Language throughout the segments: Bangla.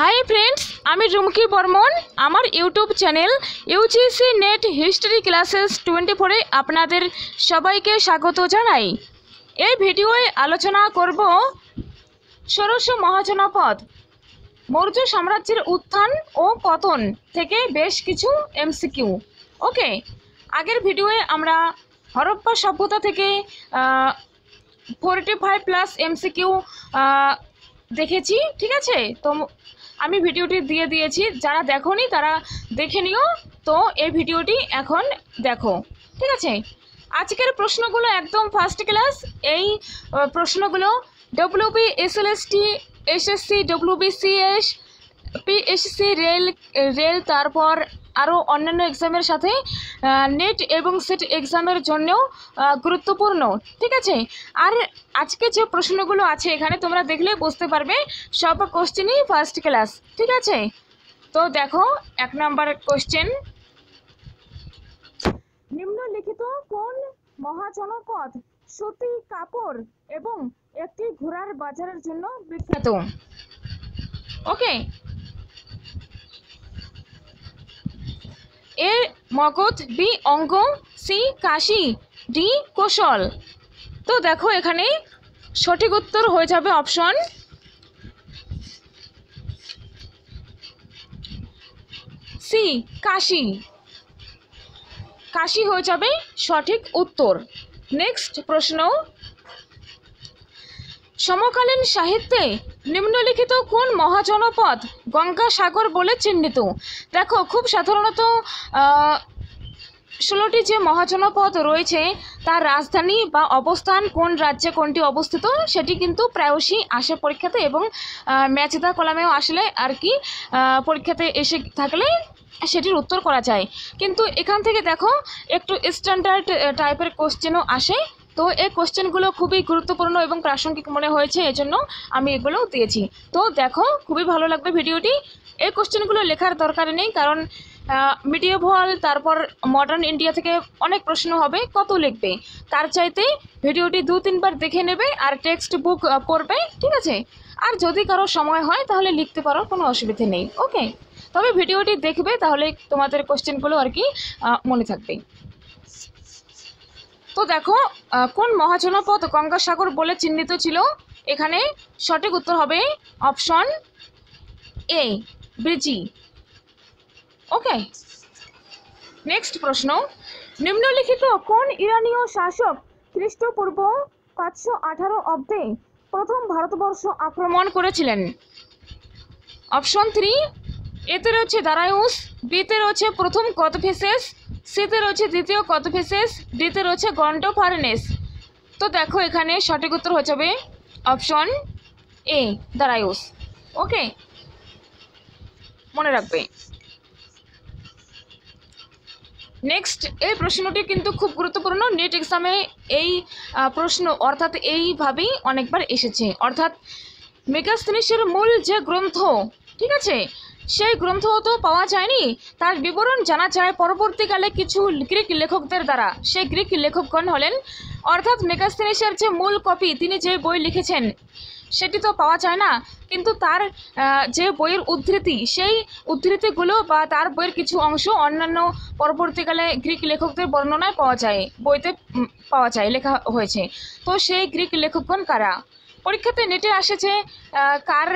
হাই ফ্রেন্ডস আমি রুমকি বর্মন আমার YouTube channel UGC NET history classes twenty ফোরে আপনাদের সবাইকে স্বাগত জানাই এই ভিডিওয়ে আলোচনা করব ষোড়শ মহাজনপদ মৌর্য সাম্রাজ্যের উত্থান ও পতন থেকে বেশ কিছু এমসিকিউ ওকে আগের ভিডিওয়ে আমরা হরপ্পা সভ্যতা থেকে ফোরটি ফাইভ প্লাস এমসিকিউ দেখেছি ঠিক আছে তো আমি ভিডিওটি দিয়ে দিয়েছি যারা দেখনি তারা দেখে নিও তো এই ভিডিওটি এখন দেখো ঠিক আছে আজকের প্রশ্নগুলো একদম ফার্স্ট ক্লাস এই প্রশ্নগুলো WB SLST SSC WBCS PSC rail rail তারপর আরও অন্যান্য এক্সামের সাথে নেট এবং সেট এক্সামের জন্যেও গুরুত্বপূর্ণ ঠিক আছে আর আজকে যে প্রশ্নগুলো আছে এখানে তোমরা দেখলে বুঝতে পারবে সব কোশ্চেনই ফার্স্ট ক্লাস ঠিক আছে তো দেখো এক নম্বর কোশ্চেন নিম্নলিখিত কোন মহাজনপদ সুতি কাপড় এবং একটি ঘোড়ার বাজারের জন্য বিখ্যাত ওকে এর Magadha B Anga C Kashi D Kosala তো দেখো এখানে সঠিক উত্তর হয়ে যাবে অপশন সি কাশি কাশি হয়ে যাবে সঠিক উত্তর নেক্সট প্রশ্ন সমকালীন সাহিত্যে নিম্নলিখিত কোন মহাজনপদ গঙ্গাসাগর বলে চিহ্নিত দেখো খুব সাধারণত ষোলোটি যে মহাজনপদ রয়েছে তার রাজধানী বা অবস্থান কোন রাজ্যে কোনটি অবস্থিত সেটি কিন্তু প্রায়শই আসে পরীক্ষাতে এবং ম্যাচেদা কলামেও আসলে আর কি পরীক্ষাতে এসে থাকলে সেটির উত্তর করা যায় কিন্তু এখান থেকে দেখো একটু স্ট্যান্ডার্ড টাইপের কোশ্চেনও আসে তো এই কোশ্চেনগুলো খুবই গুরুত্বপূর্ণ এবং প্রাসঙ্গিক মনে হয়েছে এজন্য আমি এগুলো দিয়েছি তো দেখো খুবই ভালো লাগবে ভিডিওটি এই কোশ্চেনগুলো লেখার দরকার নেই কারণ মিডিয়াভাল তারপর মডার্ন ইন্ডিয়া থেকে অনেক প্রশ্ন হবে কত লিখবে তার চাইতে ভিডিওটি দু তিনবার দেখে নেবে আর টেক্সট বুক করবে ঠিক আছে আর যদি কারো সময় হয় তাহলে লিখতে পারো কোনো অসুবিধে নেই ওকে তবে ভিডিওটি দেখবে তাহলে তোমাদের কোশ্চেনগুলো আর কি মনে থাকবে তো দেখো কোন মহাজনপথ গঙ্গাসাগর বলে চিহ্নিত ছিল এখানে সঠিক উত্তর হবে অপশন এ ব্রিজি ওকে নেক্সট প্রশ্ন নিম্নলিখিত কোন ইরানীয় শাসক খ্রিস্টপূর্ব পাঁচশো আঠারো অব্দে প্রথম ভারতবর্ষ আক্রমণ করেছিলেন অপশন থ্রি এতে রয়েছে দারায়ুস বিতে রয়েছে প্রথম কতফেসেস সেতে রয়েছে দ্বিতীয় কথোফিসেস ডিতে রয়েছে গন্টোফারেনেস তো দেখো এখানে সঠিক উত্তর হয়ে যাবে অপশন এ দারায়ুস ওকে মনে রাখবে নেক্সট এই প্রশ্নটি কিন্তু খুব গুরুত্বপূর্ণ নেট এক্সামে এই প্রশ্ন অর্থাৎ এইভাবেই অনেকবার এসেছে অর্থাৎ মেগাস্থিনিসের মূল যে গ্রন্থ ঠিক আছে সেই গ্রন্থ তো পাওয়া যায়নি তার বিবরণ জানা যায় পরবর্তীকালে কিছু গ্রিক লেখকদের দ্বারা সেই গ্রিক লেখকগণ হলেন অর্থাৎ মেগাস্থেনিসের যে মূল কপি তিনি যে বই লিখেছেন সেটি তো পাওয়া যায় না কিন্তু তার যে বইয়ের উদ্ধৃতি সেই উদ্ধৃতিগুলো বা তার বইয়ের কিছু অংশ অন্যান্য পরবর্তীকালে গ্রিক লেখকদের বর্ণনায় পাওয়া যায় বইতে পাওয়া যায় লেখা হয়েছে তো সেই গ্রিক লেখকগণ কারা পরীক্ষাতে নেটে আসে যে কার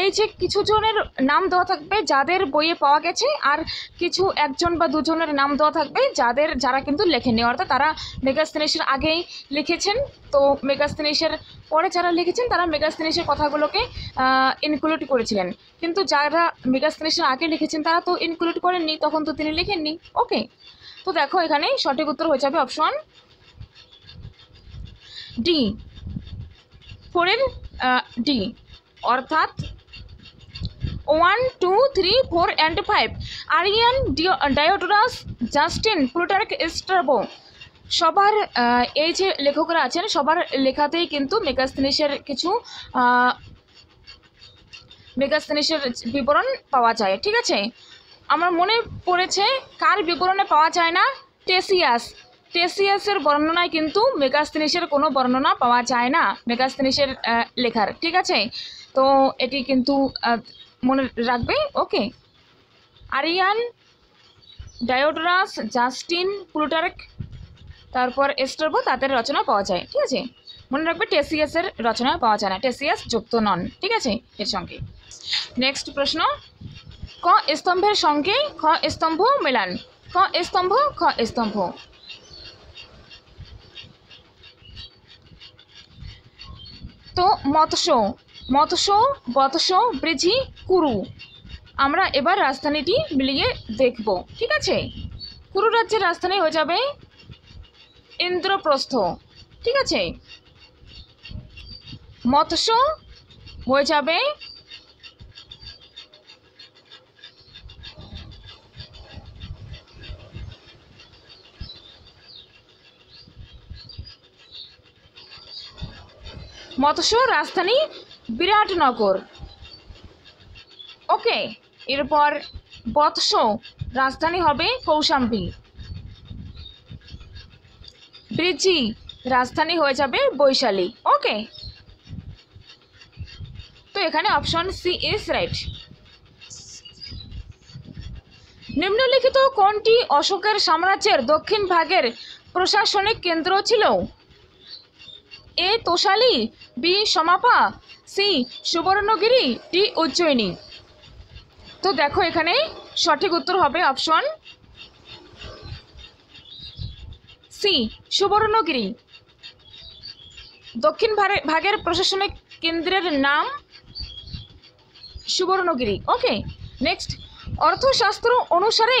এই যে কিছু জনের নাম দেওয়া থাকবে যাদের বইয়ে পাওয়া গেছে আর কিছু একজন বা দুজনের নাম দেওয়া থাকবে যাদের যারা কিন্তু লেখেনি অর্থাৎ তারা মেগাস্থেনেশের আগেই লিখেছেন তো মেগাস্থেনেশের পরে যারা লিখেছেন তারা মেগাস্থেনেশের কথাগুলোকে ইনক্লুড করেছিলেন কিন্তু যারা মেগাস্থেনেশের আগে লিখেছেন তারা তো ইনক্লুড করেননি তখন তো তিনি লিখেননি ওকে তো দেখো এখানে সঠিক উত্তর হয়ে যাবে অপশন ডি ফোরের ডি অর্থাৎ one two three four and five Arrian Diodorus Justin Plutarch Strabo সবার এই যে লেখকরা আছেন সবার লেখাতেই কিন্তু মেগাস্থিনিসের কিছু মেগাস্থিনিসের বিবরণ পাওয়া যায় ঠিক আছে আমার মনে পড়েছে কার বিবরণে পাওয়া যায় না টেসিয়াস টেসিয়াসের বর্ণনায় কিন্তু মেগাস্থিনিসের কোনো বর্ণনা পাওয়া যায় না মেগাস্থিনিসের লেখার ঠিক আছে তো এটি কিন্তু মনে রাখবে okay Arrian Diodorus Justin Plutarch তারপর এস্টারবো তাদের রচনা পাওয়া যায় ঠিক আছে মনে রাখবে টেসিয়াসের রচনা পাওয়া যায় না টেসিয়াস যুক্ত নন ঠিক আছে এর সঙ্গে নেক্সট প্রশ্ন ক স্তম্ভের সঙ্গে খ স্তম্ভ মেলান ক স্তম্ভ খ স্তম্ভ তো মৎস্য মতস বতস ব্রেজি কুরু আমরা এবার রাজধানীটি মিলিয়ে দেখব ঠিক আছে কুরু রাজ্যের রাজধানী হয়ে যাবে ইন্দ্রপ্রস্থ ঠিক আছে মৎস্য হয়ে যাবে মৎস্য রাজধানী বিরাটনগর ওকে এরপর বৎস রাজধানী হবে কৌশাম্বী ব্রিজি রাজধানী হয়ে যাবে বৈশালী ওকে তো এখানে অপশন সি ইজ রাইট নিম্নলিখিত কোনটি অশোকের সাম্রাজ্যের দক্ষিণ ভাগের প্রশাসনিক কেন্দ্র ছিল A Tosali B Samapa C Suvarnagiri D Ujjayini তো দেখো এখানে সঠিক উত্তর হবে অপশন সি সুবর্ণগিরি দক্ষিণ ভাগের প্রশাসনিক কেন্দ্রের নাম সুবর্ণগিরি ওকে নেক্সট অর্থশাস্ত্র অনুসারে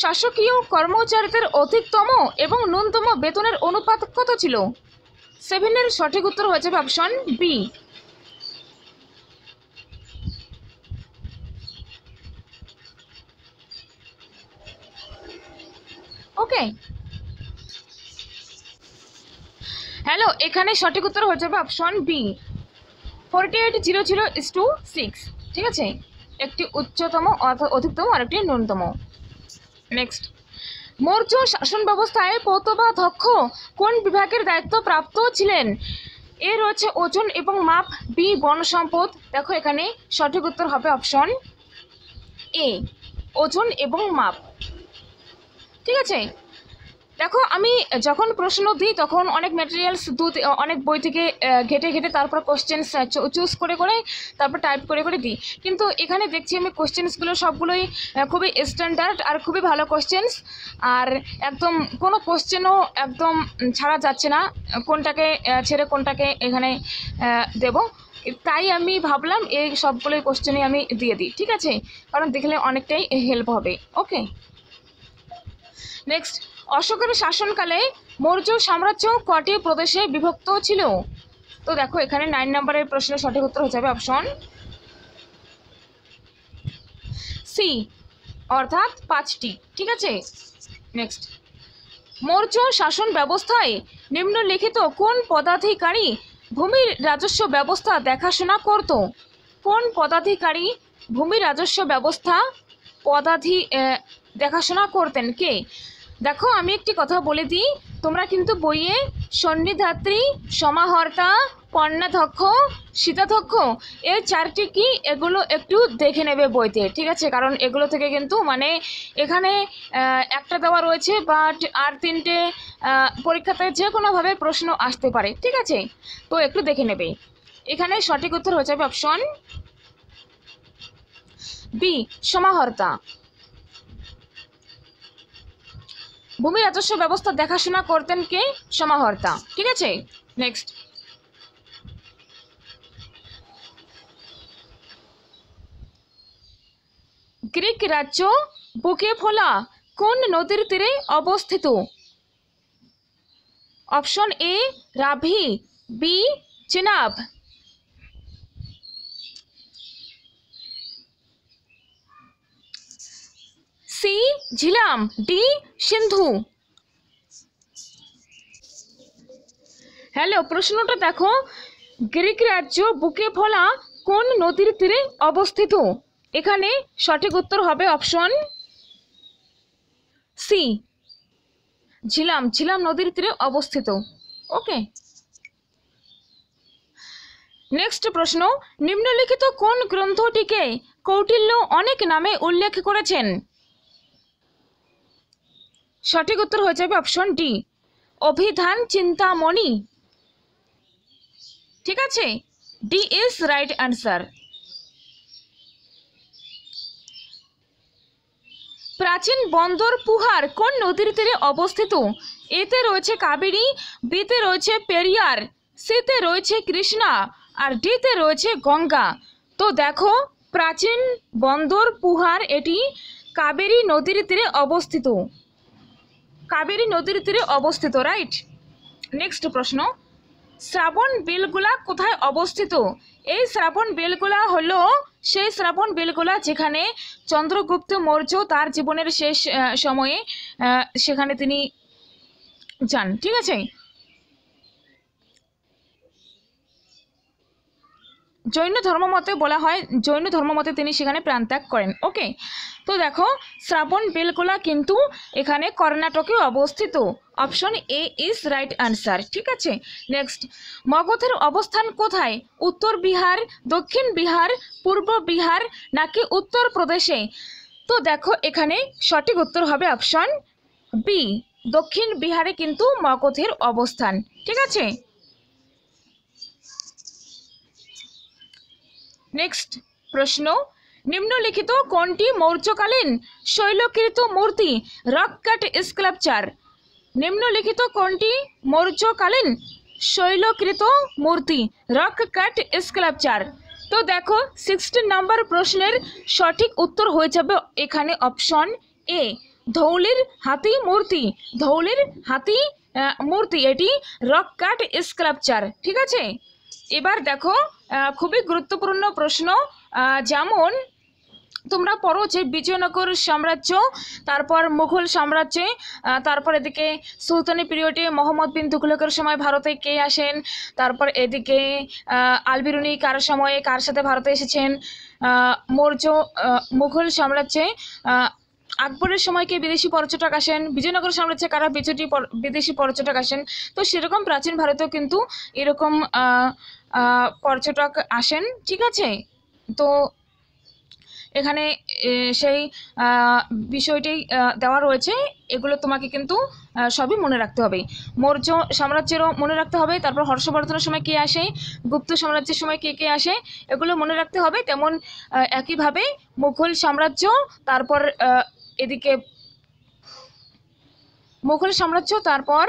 শাসকীয় কর্মচারীদের অধিকতম এবং ন্যূনতম বেতনের অনুপাত কত ছিল সেভেনের সঠিক উত্তর হয়ে যাবে অপশন বি ওকে হ্যালো এখানে সঠিক উত্তর হয়ে যাবে option B forty eight zero zero two six ঠিক আছে একটি উচ্চতম অধিকতম আরেকটি ন্যূনতম নেক্সট মৌর্য শাসন ব্যবস্থায় ধক্ষ কোন বিভাগের দায়িত্ব প্রাপ্ত ছিলেন এ রয়েছে ওজন এবং মাপ বি বন সম্পদ দেখো এখানে সঠিক উত্তর হবে অপশন এ ওজন এবং মাপ ঠিক আছে দেখো আমি যখন প্রশ্ন দিই তখন অনেক ম্যাটেরিয়ালস দু অনেক বই থেকে ঘেটে ঘেটে তারপর কোশ্চেন্স চুজ করে করে তারপর টাইপ করে করে দিই কিন্তু এখানে দেখছি আমি কোশ্চেন্সগুলো সবগুলোই খুবই স্ট্যান্ডার্ড আর খুবই ভালো কোশ্চেন্স আর একদম কোনো কোশ্চেনও একদম ছাড়া যাচ্ছে না কোনটাকে ছেড়ে কোনটাকে এখানে দেব তাই আমি ভাবলাম এই সবগুলোই কোশ্চেনে আমি দিয়ে দিই ঠিক আছে কারণ দেখলে অনেকটাই হেল্প হবে ওকে নেক্সট অশোকের শাসনকালে মৌর্য সাম্রাজ্য কটি প্রদেশে বিভক্ত ছিল তো দেখো এখানে নাইন নাম্বারের প্রশ্নের সঠিক উত্তর হয়ে যাবে অপশন সি অর্থাৎ পাঁচটি ঠিক আছে নেক্সট মৌর্য শাসন ব্যবস্থায় নিম্নলিখিত কোন পদাধিকারী ভূমি রাজস্ব ব্যবস্থা দেখাশোনা করত কোন পদাধিকারী ভূমি রাজস্ব ব্যবস্থা পদাধি দেখাশোনা করতেন কে দেখো আমি একটি কথা বলে দিই তোমরা কিন্তু বইয়ে সন্নিধাত্রী সমাহর্তা পণ্যাধ্যক্ষ সীতাধ্যক্ষ এই চারটি কি এগুলো একটু দেখে নেবে বইতে ঠিক আছে কারণ এগুলো থেকে কিন্তু মানে এখানে একটা দেওয়া রয়েছে বাট আর তিনটে পরীক্ষাতে যে কোনোভাবে প্রশ্ন আসতে পারে ঠিক আছে তো একটু দেখে নেবে এখানে সঠিক উত্তর হয়ে যাবে অপশন বি সমাহর্তা ভূমি রাজস্ব ব্যবস্থা দেখাশোনা করতেন কে সমাহর্তা ঠিক আছে নেক্সট গ্রিক রাজ্য বুকেফোলা কোন নদীর তীরে অবস্থিত option A Ravi B Chenab C Jhelum D Sindhu hello প্রশ্নটা দেখো গ্রিক রাজ্য বুকে ফলা কোন নদীর তীরে অবস্থিত এখানে সঠিক উত্তর হবে অপশন সি ঝিলাম ঝিলাম নদীর তীরে অবস্থিত ওকে নেক্সট প্রশ্ন নিম্নলিখিত কোন গ্রন্থটিকে কৌটিল্য অনেক নামে উল্লেখ করেছেন সঠিক উত্তর হয়ে যাবে অপশন ডি অভিধান চিন্তামণি ঠিক আছে ডি ইজ রাইট অ্যান্সার প্রাচীন বন্দর পুহার কোন নদীর তীরে অবস্থিত এতে রয়েছে কাবেরী বিতে রয়েছে পেরিয়ার সিতে রয়েছে কৃষ্ণা আর ডিতে রয়েছে গঙ্গা তো দেখো প্রাচীন বন্দর পুহার এটি কাবেরী নদীর তীরে অবস্থিত কাবেরী নদীর তীরে অবস্থিত রাইট নেক্সট প্রশ্ন শ্রাবণ বিলগুলা কোথায় অবস্থিত এই শ্রাবণ বিলগুলা হলো সেই শ্রাবণ বিলগুলা যেখানে চন্দ্রগুপ্ত মৌর্য তার জীবনের শেষ সময়ে সেখানে তিনি যান ঠিক আছে জৈন ধর্মমতে বলা হয় জৈন ধর্মমতে তিনি সেখানে প্রাণত্যাগ করেন ওকে তো দেখো শ্রাবণ বেলকোলা কিন্তু এখানে কর্ণাটকে অবস্থিত option A is right answer ঠিক আছে নেক্সট মগধের অবস্থান কোথায় উত্তর বিহার দক্ষিণ বিহার পূর্ব বিহার নাকি উত্তর প্রদেশে তো দেখো এখানে সঠিক উত্তর হবে অপশন বি দক্ষিণ বিহারে কিন্তু মগধের অবস্থান ঠিক আছে নেক্সট প্রশ্ন নিম্নলিখিত কোনটি মৌর্যকালীন শৈলকৃত মূর্তি রক কাট স্কাল্পচার নিম্নলিখিত কোনটি মৌর্যকালীন শৈলকৃত মূর্তি রক কাট স্কাল্পচার তো দেখো সিক্সটিন নাম্বার প্রশ্নের সঠিক উত্তর হয়ে যাবে এখানে অপশন এ ধৌলির হাতি মূর্তি ধৌলির হাতি মূর্তি এটি রক কাট স্কাল্পচার ঠিক আছে এবার দেখো খুবই গুরুত্বপূর্ণ প্রশ্ন যেমন তোমরা পড়ো যে বিজয়নগর সাম্রাজ্য তারপর মুঘল সাম্রাজ্যে তারপর এদিকে সুলতানি পিরিয়ডে মোহাম্মদ বিন তুঘলকের সময় ভারতে কে আসেন তারপর এদিকে আলবিরুনি কার সময়ে কার সাথে ভারতে এসেছেন মৌর্য মুঘল সাম্রাজ্যে আকবরের সময় কে বিদেশি পর্যটক আসেন বিজয়নগর সাম্রাজ্যে কারা বিজয়টি বিদেশি পর্যটক আসেন তো সেরকম প্রাচীন ভারতেও কিন্তু এরকম পর্যটক আসেন ঠিক আছে তো এখানে সেই বিষয়টি দেওয়া রয়েছে এগুলো তোমাকে কিন্তু সবই মনে রাখতে হবে মৌর্য সাম্রাজ্যেরও মনে রাখতে হবে তারপর হর্ষবর্ধনের সময় কে আসে গুপ্ত সাম্রাজ্যের সময় কে কে আসে এগুলো মনে রাখতে হবে তেমন একইভাবে মুঘল সাম্রাজ্য তারপর এদিকে মুঘল সাম্রাজ্য তারপর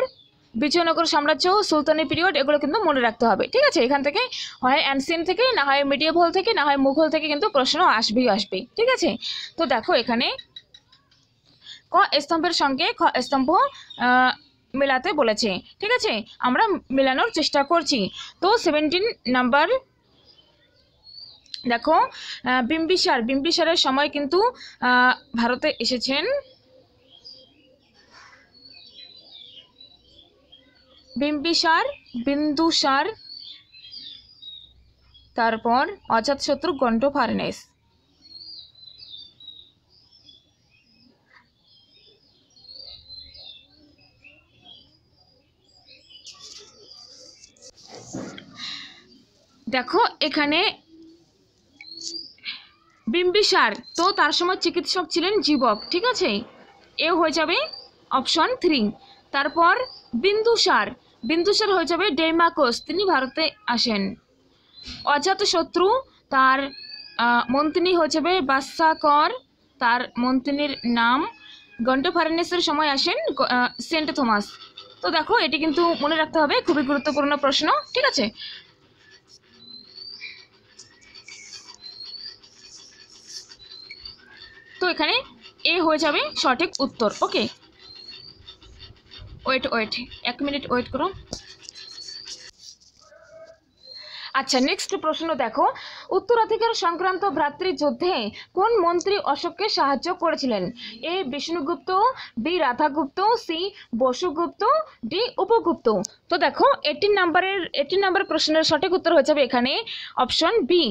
বিজয়নগর সাম্রাজ্য সুলতানি পিরিয়ড এগুলো কিন্তু মনে রাখতে হবে ঠিক আছে এখান থেকে হয় অ্যানসিয়েন্ট থেকে না হয় মিডিয়াভল থেকে না হয় মুঘল থেকে কিন্তু প্রশ্ন আসবেই আসবে ঠিক আছে তো দেখো এখানে ক স্তম্ভের সঙ্গে খ স্তম্ভ মেলাতে বলেছে ঠিক আছে আমরা মেলানোর চেষ্টা করছি তো সেভেন্টিন নাম্বার দেখো বিম্বিসার বিম্বিসারের সময় কিন্তু ভারতে এসেছেন বিম্বিসার বিন্দুসার তারপর অজাতশত্রু ফার্নেস দেখো এখানে বিম্বিসার তো তার সময় চিকিৎসক ছিলেন জীবক ঠিক আছে এ হয়ে যাবে অপশন থ্রি তারপর বিন্দুসার বিন্দুসার হয়ে যাবে ডেমাকোস তিনি ভারতে আসেন অজাত শত্রু তার মন্ত্রী হয়ে যাবে বাসাকর তার মন্ত্রিনীর নাম গণ্ডফারেনেসের সময় আসেন সেন্ট থমাস তো দেখো এটি কিন্তু মনে রাখতে হবে খুবই গুরুত্বপূর্ণ প্রশ্ন ঠিক আছে তো এখানে এ হয়ে যাবে সঠিক উত্তর ওকে ওয়েট ওয়েট এক মিনিট ওয়েট করো আচ্ছা নেক্সট প্রশ্ন দেখো উত্তরাধিকার সংক্রান্ত ভ্রাতৃযুদ্ধে কোন মন্ত্রী অশোককে সাহায্য করেছিলেন A Vishnugupta B Radhagupta C Vasugupta D Upagupta তো দেখো এটিন নাম্বারের এটিন নাম্বার প্রশ্নের সঠিক উত্তর হয়ে যাবে এখানে অপশন বি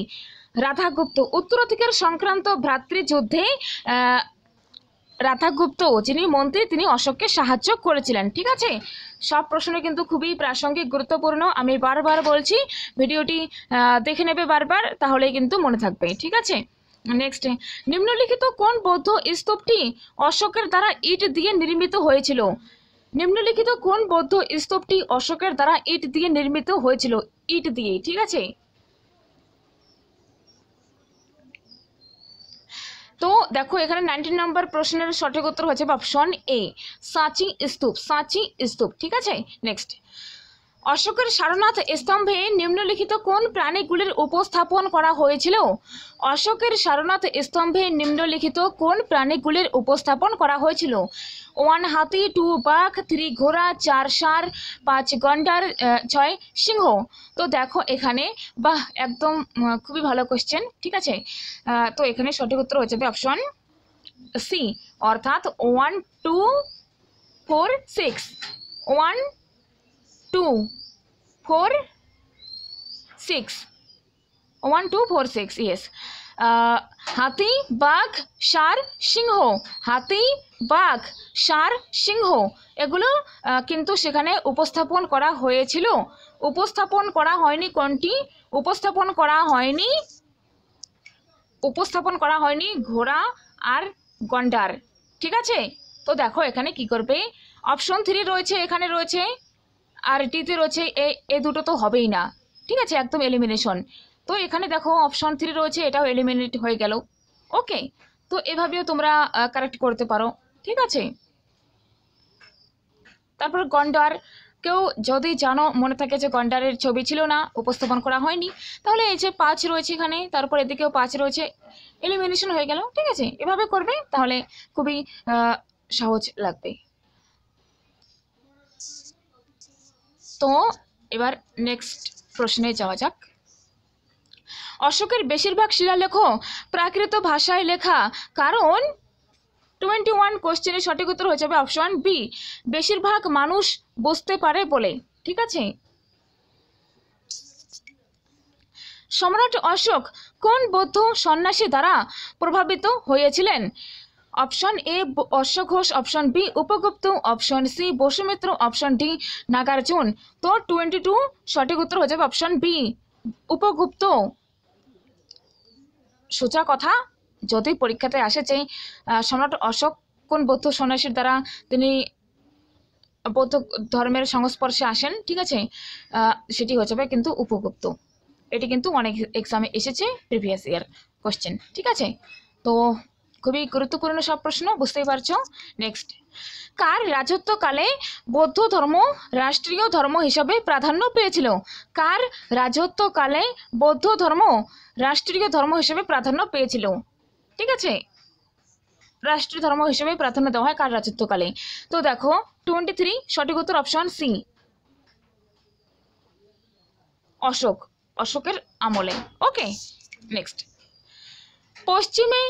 রাধাগুপ্ত উত্তরাধিকার সংক্রান্ত ভ্রাতৃযুদ্ধে রাধাগুপ্ত যিনি মন্ত্রী তিনি অশোককে সাহায্য করেছিলেন ঠিক আছে সব প্রশ্ন কিন্তু খুবই প্রাসঙ্গিক গুরুত্বপূর্ণ আমি বারবার বলছি ভিডিওটি দেখে নেবে বারবার তাহলে কিন্তু মনে থাকবে ঠিক আছে নেক্সট নিম্নলিখিত কোন বৌদ্ধ স্তূপটি অশোকের দ্বারা ইট দিয়ে নির্মিত হয়েছিল নিম্নলিখিত কোন বৌদ্ধ স্তূপটি অশোকের দ্বারা ইট দিয়ে নির্মিত হয়েছিল ইট দিয়ে ঠিক আছে তো দেখো এখানে নাইনটিন নম্বর প্রশ্নের সঠিক উত্তর হচ্ছে অপশন এ সাঁচি স্তূপ সাঁচি স্তূপ ঠিক আছে নেক্সট অশোকের সারনাথ স্তম্ভে নিম্নলিখিত কোন প্রাণীগুলির উপস্থাপন করা হয়েছিল অশোকের সারনাথ স্তম্ভে নিম্নলিখিত কোন প্রাণীগুলির উপস্থাপন করা হয়েছিল ওয়ান হাতি টু বাঘ থ্রি ঘোড়া চার সার পাঁচ গন্ডার ছয় সিংহ তো দেখো এখানে বাহ একদম খুবই ভালো কোশ্চেন ঠিক আছে তো এখানে সঠিক উত্তর হয়ে যাবে অপশন সি অর্থাৎ one two four six one two four six one two four six yes হাতি বাঘ সার সিংহ হাতি বাঘ সার সিংহ এগুলো কিন্তু সেখানে উপস্থাপন করা হয়েছিল উপস্থাপন করা হয়নি কোনটি উপস্থাপন করা হয়নি উপস্থাপন করা হয়নি ঘোড়া আর গন্ডার ঠিক আছে তো দেখো এখানে কি করবে অপশন থ্রি রয়েছে এখানে রয়েছে আর টিতে রয়েছে এ এ দুটো তো হবেই না ঠিক আছে একদম এলিমিনেশন তো এখানে দেখো অপশন থ্রি রয়েছে এটাও এলিমিনেট হয়ে গেল ওকে তো এভাবেও তোমরা কারেক্ট করতে পারো ঠিক আছে তারপর গন্ডার কেউ যদি জানো মনে থাকে যে গন্ডারের ছবি ছিল না উপস্থাপন করা হয়নি তাহলে এই যে পাঁচ রয়েছে এখানে তারপর এদিকেও পাঁচ রয়েছে এলিমিনেশন হয়ে গেল ঠিক আছে এভাবে করবে তাহলে খুবই সহজ লাগবে তো এবার নেক্সট প্রশ্নে যাওয়া যাক অশোকের বেশিরভাগ শিলালেখ প্রাকৃত ভাষায় লেখা কারণ টোয়েন্টি ওয়ান কোশ্চেনের সঠিক উত্তর হয়ে যাবে অপশন বি বেশিরভাগ মানুষ বসতে পারে বলে ঠিক আছে সম্রাট অশোক কোন বৌদ্ধ সন্ন্যাসী দ্বারা প্রভাবিত হয়েছিলেন option A Ashoka Ghosh option B Upagupta option C Vasumitra option D Nagarjuna তো টোয়েন্টি টু সঠিক উত্তর হয়ে যাবে অপশন বি উপগুপ্ত সোজা কথা যদি পরীক্ষাতে আসে যে সম্রাট অশোক কোন বৌদ্ধ সন্ন্যাসীর দ্বারা তিনি বৌদ্ধ ধর্মের সংস্পর্শে আসেন ঠিক আছে সেটি হয়ে যাবে কিন্তু উপগুপ্ত এটি কিন্তু অনেক এক্সামে এসেছে প্রিভিয়াস ইয়ার কোশ্চেন ঠিক আছে তো খুবই গুরুত্বপূর্ণ সব প্রশ্ন বুঝতেই পারছো নেক্সট কার রাজত্বকালে বৌদ্ধ ধর্ম রাষ্ট্রীয় ধর্ম হিসাবে প্রাধান্য পেয়েছিল কার রাজত্বকালে বৌদ্ধ ধর্ম রাষ্ট্রীয় ধর্ম হিসেবে প্রাধান্য পেয়েছিল ঠিক আছে রাষ্ট্রীয় ধর্ম হিসেবে প্রাধান্য দেওয়া হয় কার রাজত্বকালে তো দেখো টোয়েন্টি থ্রি সঠিক উত্তর অপশন সি অশোক অশোকের আমলে ওকে নেক্সট পশ্চিমে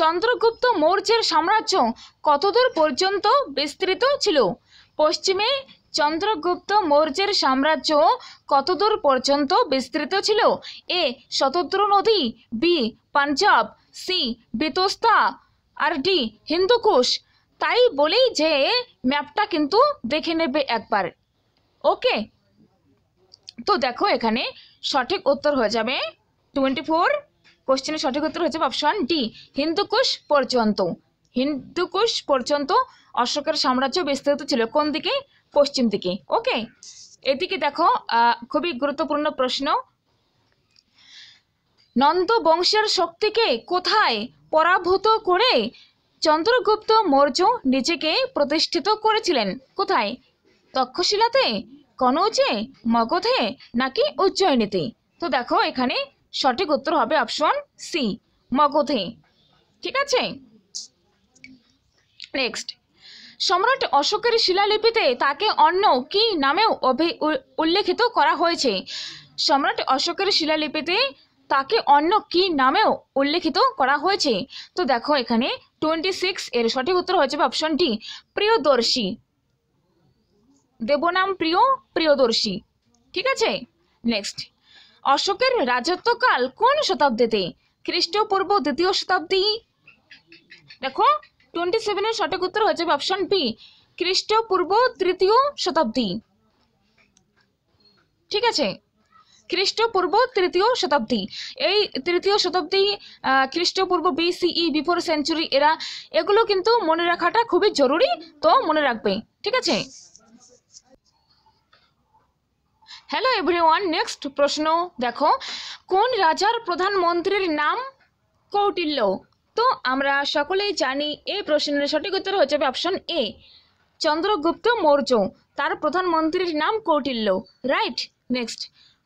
চন্দ্রগুপ্ত মৌর্যের সাম্রাজ্য কতদূর পর্যন্ত বিস্তৃত ছিল পশ্চিমে চন্দ্রগুপ্ত মৌর্যের সাম্রাজ্য কতদূর পর্যন্ত বিস্তৃত ছিল এ শতদ্র নদী বি পাঞ্জাব সি বিতোস্তা আর ডি হিন্দুকুশ তাই বলেই যে ম্যাপটা কিন্তু দেখে নেবে একবার ওকে তো দেখো এখানে সঠিক উত্তর হয়ে যাবে টোয়েন্টি ফোর কোশ্চেনের সঠিক উত্তর হচ্ছে অপশন ডি হিন্দুকুশ পর্যন্ত হিন্দুকুশ পর্যন্ত অশোকের সাম্রাজ্য বিস্তৃত ছিল কোন দিকে পশ্চিম দিকে ওকে এদিকে দেখো খুবই গুরুত্বপূর্ণ প্রশ্ন নন্দ বংশের শক্তিকে কোথায় পরাভূত করে চন্দ্রগুপ্ত মৌর্য নিজেকে প্রতিষ্ঠিত করেছিলেন কোথায় তক্ষশিলাতে কনৌজে মগধে নাকি উজ্জয়িনীতে তো দেখো এখানে সঠিক উত্তর হবে অপশন সি মগধে ঠিক আছে নেক্সট সম্রাট অশোকের শিলালিপিতে তাকে অন্য কি নামেও উল্লেখিত করা হয়েছে সম্রাট অশোকের শিলালিপিতে তাকে অন্য কি নামেও উল্লেখিত করা হয়েছে তো দেখো এখানে টোয়েন্টি সিক্স এর সঠিক উত্তর হয়েছে অপশন ডি প্রিয়দর্শী দেবনাম প্রিয় প্রিয়দর্শী ঠিক আছে নেক্সট অশোকের রাজত্বকাল কোন শতাব্দীতে খ্রিস্টপূর্ব দ্বিতীয় শতাব্দী দেখো টোয়েন্টি সেভেনের সঠিক উত্তর হচ্ছে অপশন বি খ্রিস্টপূর্ব তৃতীয় শতাব্দী ঠিক আছে খ্রিস্টপূর্ব তৃতীয় শতাব্দী এই তৃতীয় শতাব্দী খ্রিস্টপূর্ব বিসিই বিফোর সেঞ্চুরি এরা এগুলো কিন্তু মনে রাখাটা খুবই জরুরি তো মনে রাখবে ঠিক আছে হ্যালো এভরিওয়ান নেক্সট প্রশ্ন দেখো কোন রাজার প্রধানমন্ত্রীর নাম কৌটিল্য তো আমরা সকলেই জানি এই প্রশ্নের সঠিক উত্তর হয়ে যাবে অপশন এ চন্দ্রগুপ্ত মৌর্য তার প্রধানমন্ত্রীর নাম কৌটিল্য রাইট নেক্সট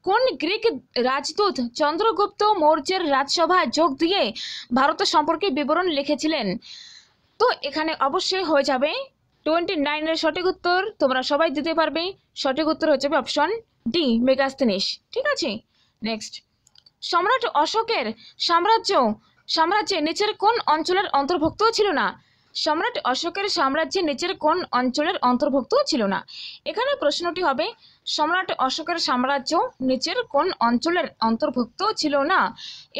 কোন গ্রিক রাজদূত চন্দ্রগুপ্ত মৌর্যের রাজসভায় যোগ দিয়ে ভারত সম্পর্কে বিবরণ লিখেছিলেন তো এখানে অবশ্যই হয়ে যাবে টোয়েন্টি নাইনের সঠিক উত্তর তোমরা সবাই দিতে পারবে সঠিক উত্তর হয়ে যাবে অপশন ডি মেগাস্তনিস ঠিক আছে নেক্সট সম্রাট অশোকের সাম্রাজ্য সাম্রাজ্যে নিচের কোন অঞ্চলের অন্তর্ভুক্ত ছিল না সম্রাট অশোকের সাম্রাজ্যে নিচের কোন অঞ্চলের অন্তর্ভুক্ত ছিল না এখানে প্রশ্নটি হবে সম্রাট অশোকের সাম্রাজ্য নিচের কোন অঞ্চলের অন্তর্ভুক্ত ছিল না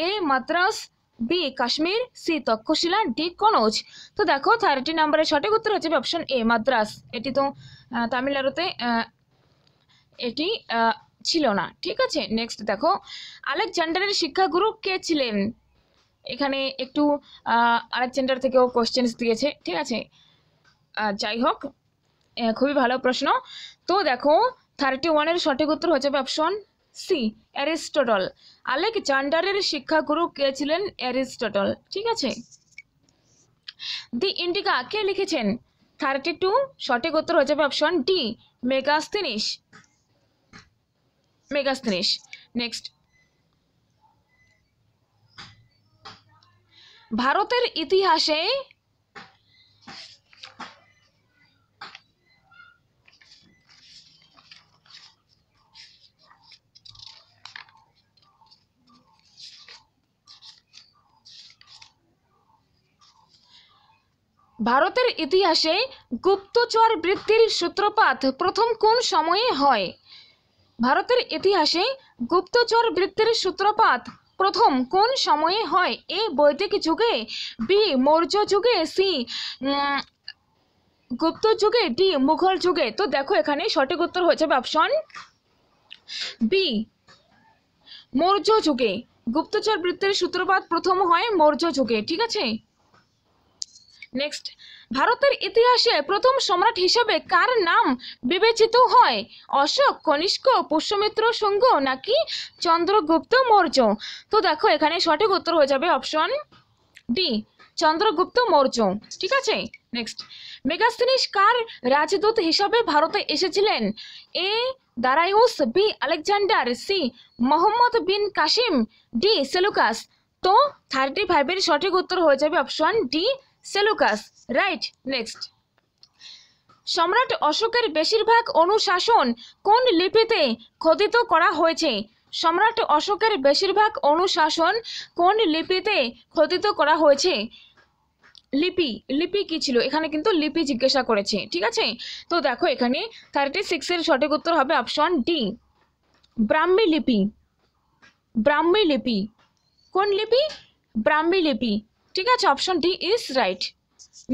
A Madras B Kashmir C Taxila D Kannauj তো দেখো থার্টি নাম্বারের সঠিক উত্তর হচ্ছে অপশন এ মাদ্রাস এটি তো তামিলনাড়ুতে এটি ছিল না ঠিক আছে নেক্সট দেখো আলেকজান্ডারের শিক্ষাগুরু কে ছিলেন এখানে একটু আলেকজান্ডার থেকেও কোশ্চেন্স দিয়েছে ঠিক আছে যাই হোক খুবই ভালো প্রশ্ন তো দেখো থার্টি ওয়ানের সঠিক উত্তর হচ্ছে অপশন সি অ্যারিস্টটল আলেকজান্ডারের শিক্ষাগুরু কে ছিলেন অ্যারিস্টটল ঠিক আছে দি ইন্ডিকা কে লিখেছেন থার্টি টু সঠিক উত্তর হচ্ছে option D Megasthenes Megasthenes. Next ভারতের ইতিহাসে ভারতের ইতিহাসে গুপ্তচর বৃত্তির সূত্রপাত প্রথম কোন সময়ে হয় ভারতের ইতিহাসে গুপ্তচর বৃত্তির সূত্রপাত প্রথম কোন সময়ে হয় এ বৈদিক যুগে বি মৌর্য যুগে সি গুপ্ত যুগে ডি মুঘল যুগে তো দেখো এখানে সঠিক উত্তর হয়েছে অপশন বি মৌর্য যুগে গুপ্তচর বৃত্তের সূত্রপাত প্রথম হয় মৌর্য যুগে ঠিক আছে নেক্সট ভারতের ইতিহাসে প্রথম সম্রাট হিসেবে কার নাম বিবেচিত হয় অশোক কনিষ্ক পুষ্যমিত্র শুঙ্গ নাকি চন্দ্রগুপ্ত মৌর্য তো দেখো এখানে সঠিক উত্তর হয়ে যাবে অপশন ডি চন্দ্রগুপ্ত মৌর্য ঠিক আছে নেক্সট মেগাস্তিনিস কার রাজদূত হিসাবে ভারতে এসেছিলেন A Darius B Alexander C Muhammad bin Qasim D Seleucus তো থার্টি ফাইভের সঠিক উত্তর হয়ে যাবে option D Seleucus right next সম্রাট অশোকের বেশিরভাগ অনুশাসন কোন লিপিতে খোদিত করা হয়েছে সম্রাট অশোকের বেশিরভাগ অনুশাসন কোন লিপিতে খোদিত করা হয়েছে লিপি লিপি কি ছিল এখানে কিন্তু লিপি জিজ্ঞাসা করেছে ঠিক আছে তো দেখো এখানে থার্টি সিক্সের সঠিক উত্তর হবে অপশন ডি ব্রাহ্মী লিপি ব্রাহ্মী লিপি কোন লিপি ব্রাহ্মী লিপি ঠিক আছে option D is right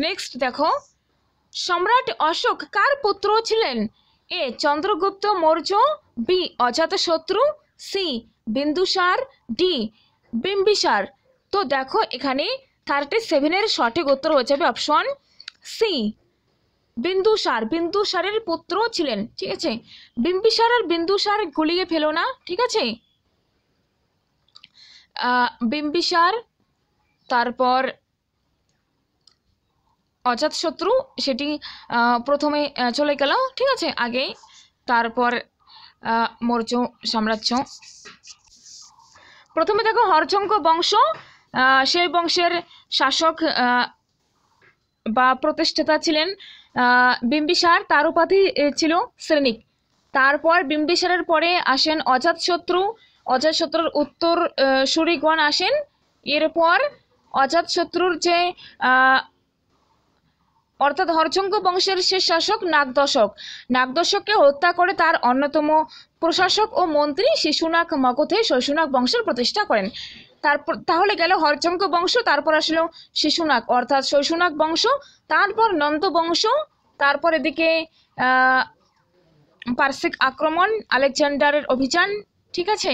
next দেখো সম্রাট অশোক কার পুত্র ছিলেন এ চন্দ্রগুপ্ত মৌর্য বি শত্রু সি বিন্দুসার ডি বিম্বিসার তো দেখো এখানে থার্টি সেভেনের সঠিক উত্তর হয়ে যাবে অপশন সি বিন্দুসার বিন্দুসারের পুত্র ছিলেন ঠিক আছে বিম্বিসার আর বিন্দুসার গুলিয়ে ফেলো না ঠিক আছে বিম্বিসার তারপর অজাতশত্রু সেটি প্রথমে চলে গেল ঠিক আছে আগেই তারপর মৌর্য সাম্রাজ্য প্রথমে দেখো হরচঙ্ক বংশ সেই বংশের শাসক বা প্রতিষ্ঠাতা ছিলেন বিম্বিসার তার উপাধি ছিল শ্রেণিক তারপর বিম্বিসারের পরে আসেন অজাতশত্রু অজাতশত্রুর উত্তর সুরিগণ আসেন এরপর অজাতশত্রুর যে অর্থাৎ হরচঙ্গ বংশের শেষ শাসক নাগদশক নাগদশককে হত্যা করে তার অন্যতম প্রশাসক ও মন্ত্রী শিশুনাগ মগধে শৈশুনাগ বংশের প্রতিষ্ঠা করেন তারপর তাহলে গেল হরচঙ্গ বংশ তারপর আসলো শিশুনাগ অর্থাৎ শৈশুনাগ বংশ তারপর নন্দ বংশ তারপর এদিকে পার্সিক আক্রমণ আলেকজান্ডারের অভিযান ঠিক আছে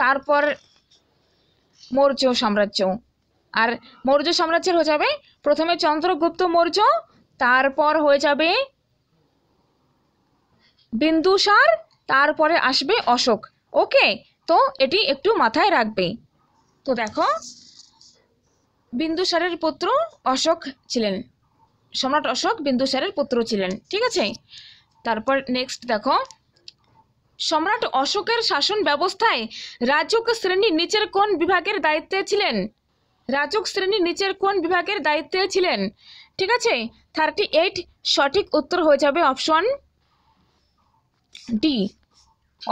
তারপর মৌর্য সাম্রাজ্য আর মৌর্য সাম্রাজ্যের হয়ে যাবে প্রথমে চন্দ্রগুপ্ত মৌর্য তারপর হয়ে যাবে বিন্দুসার তারপরে আসবে অশোক ওকে তো এটি একটু মাথায় রাখবে তো দেখো বিন্দুসারের পুত্র অশোক ছিলেন সম্রাট অশোক বিন্দুসারের পুত্র ছিলেন ঠিক আছে তারপর নেক্সট দেখো সম্রাট অশোকের শাসন ব্যবস্থায় রাজক শ্রেণী নিচের কোন বিভাগের দায়িত্বে ছিলেন রাজক শ্রেণীর নিচের কোন বিভাগের দায়িত্বে ছিলেন ঠিক আছে থার্টি এইট সঠিক উত্তর হয়ে যাবে অপশন ডি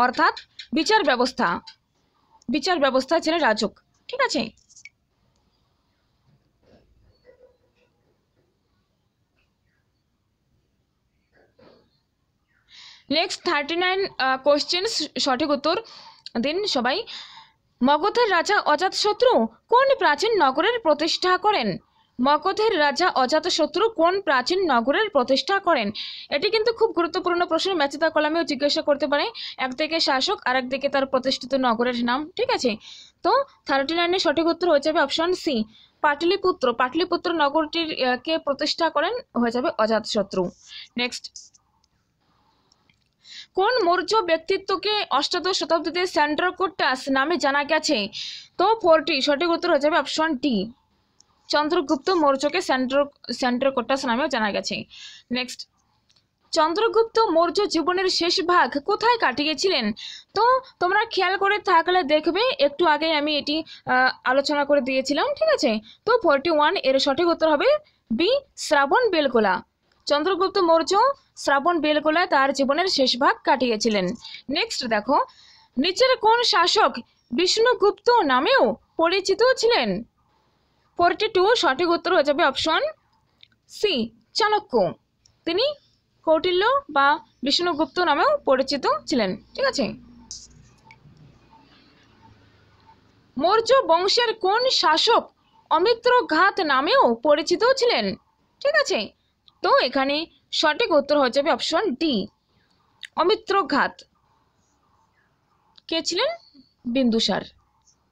অর্থাৎ বিচার ব্যবস্থা বিচার ব্যবস্থা ছিলেন রাজক ঠিক আছে নেক্সট থার্টি নাইন কোশ্চেন সঠিক উত্তর দিন সবাই মগধের রাজা অজাতশত্রু কোন প্রাচীন নগরের প্রতিষ্ঠা করেন মগধের রাজা অজাতশত্রু কোন প্রাচীন নগরের প্রতিষ্ঠা করেন এটি কিন্তু খুব গুরুত্বপূর্ণ প্রশ্ন ম্যাচিতা কলামেও জিজ্ঞাসা করতে পারে একদিকে শাসক আর একদিকে তার প্রতিষ্ঠিত নগরের নাম ঠিক আছে তো থার্টি নাইনের সঠিক উত্তর হয়ে যাবে অপশন সি পাটলিপুত্র পাটলিপুত্র নগরটির কে প্রতিষ্ঠা করেন হয়ে যাবে অজাতশত্রু নেক্সট কোন মৌর্য ব্যক্তিত্বকে অষ্টাদশ শতাব্দীতে সেন্ট্রাল কোটাস নামে জানা গেছে তো ফোরটি সঠিক উত্তর হয়ে যাবে অপশন টি চন্দ্রগুপ্ত মৌর্যকে সেন্ট্র সেন্ট্রাল কোটাস নামেও জানা গেছে নেক্সট চন্দ্রগুপ্ত মৌর্য জীবনের শেষ ভাগ কোথায় কাটিয়েছিলেন তো তোমরা খেয়াল করে থাকলে দেখবে একটু আগে আমি এটি আলোচনা করে দিয়েছিলাম ঠিক আছে তো ফোরটি ওয়ান এর সঠিক উত্তর হবে বি শ্রাবণ বেলকোলা চন্দ্রগুপ্ত মৌর্য শ্রাবণ বেলগোলায় তার জীবনের শেষ ভাগ কাটিয়েছিলেন নেক্সট দেখো নিচের কোন শাসক বিষ্ণুগুপ্ত নামেও পরিচিত ছিলেন ফোরটি টু সঠিক উত্তর হয়ে যাবে অপশন সি চাণক্য তিনি কৌটিল্য বা বিষ্ণুগুপ্ত নামেও পরিচিত ছিলেন ঠিক আছে মৌর্য বংশের কোন শাসক অমিত্রঘাত নামেও পরিচিত ছিলেন ঠিক আছে তো এখানে সঠিক উত্তর হয়ে যাবে অপশন ডি অমিত্রঘাত কে ছিলেন বিন্দুসার